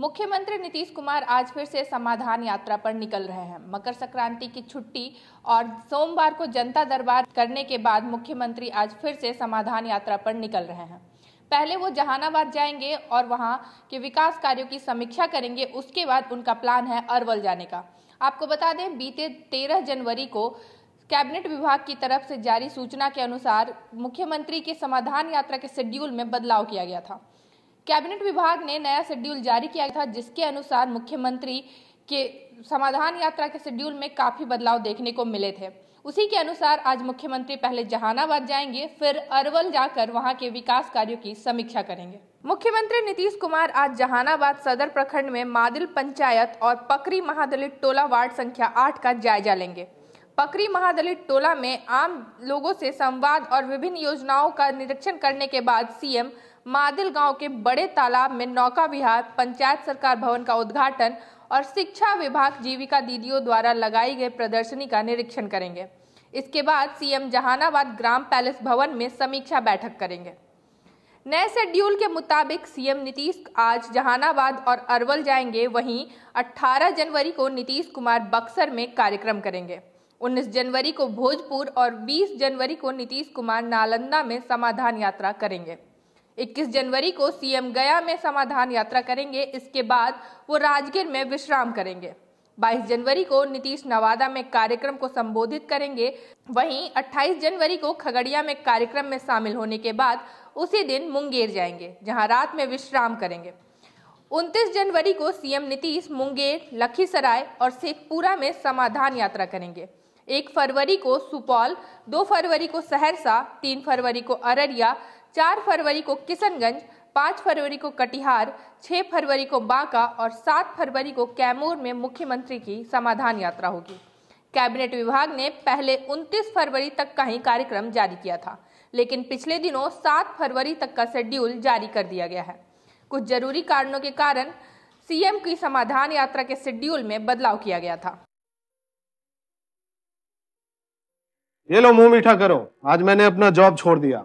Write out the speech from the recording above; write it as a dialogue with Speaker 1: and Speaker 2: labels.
Speaker 1: मुख्यमंत्री नीतीश कुमार आज फिर से समाधान यात्रा पर निकल रहे हैं मकर संक्रांति की छुट्टी और सोमवार को जनता दरबार करने के बाद मुख्यमंत्री आज फिर से समाधान यात्रा पर निकल रहे हैं पहले वो जहानाबाद जाएंगे और वहाँ के विकास कार्यों की समीक्षा करेंगे उसके बाद उनका प्लान है अरवल जाने का आपको बता दें बीते तेरह जनवरी को कैबिनेट विभाग की तरफ से जारी सूचना के अनुसार मुख्यमंत्री के समाधान यात्रा के शेड्यूल में बदलाव किया गया था कैबिनेट विभाग ने नया शेड्यूल जारी किया था जिसके अनुसार मुख्यमंत्री के समाधान यात्रा के शेड्यूल में काफ़ी बदलाव देखने को मिले थे उसी के अनुसार आज मुख्यमंत्री पहले जहानाबाद जाएंगे फिर अरवल जाकर वहां के विकास कार्यों की समीक्षा करेंगे मुख्यमंत्री नीतीश कुमार आज जहानाबाद सदर प्रखंड में मादिल पंचायत और पकरी महादलित टोला वार्ड संख्या आठ का जायजा लेंगे पकरी महादलित टोला में आम लोगों से संवाद और विभिन्न योजनाओं का निरीक्षण करने के बाद सीएम मादिल गांव के बड़े तालाब में नौका विहार पंचायत सरकार भवन का उद्घाटन और शिक्षा विभाग जीविका दीदियों द्वारा लगाई गई प्रदर्शनी का निरीक्षण करेंगे इसके बाद सीएम जहानाबाद ग्राम पैलेस भवन में समीक्षा बैठक करेंगे नए शेड्यूल के मुताबिक सीएम नीतीश आज जहानाबाद और अरवल जाएंगे वहीं 18 जनवरी को नीतीश कुमार बक्सर में कार्यक्रम करेंगे 19 जनवरी को भोजपुर और 20 जनवरी को नीतीश कुमार नालंदा में समाधान यात्रा करेंगे 21 जनवरी को सीएम गया में समाधान यात्रा करेंगे इसके बाद वो राजगीर में विश्राम करेंगे 22 जनवरी को नीतीश नवादा में कार्यक्रम को संबोधित करेंगे वहीं 28 जनवरी को खगड़िया में कार्यक्रम में शामिल होने के बाद उसी दिन मुंगेर जाएंगे जहां रात में विश्राम करेंगे 29 जनवरी को सीएम नीतीश मुंगेर लखीसराय और शेखपुरा में समाधान यात्रा करेंगे एक फरवरी को सुपौल दो फरवरी को सहरसा तीन फरवरी को अररिया चार फरवरी को किशनगंज पाँच फरवरी को कटिहार छः फरवरी को बांका और सात फरवरी को कैमूर में मुख्यमंत्री की समाधान यात्रा होगी कैबिनेट विभाग ने पहले 29 फरवरी तक का ही कार्यक्रम जारी किया था लेकिन पिछले दिनों 7 फरवरी तक का शेड्यूल जारी कर दिया गया है कुछ जरूरी कारणों के कारण सीएम की समाधान यात्रा के शेड्यूल में बदलाव किया गया था
Speaker 2: ये लो मुंह मीठा करो आज मैंने अपना जॉब छोड़ दिया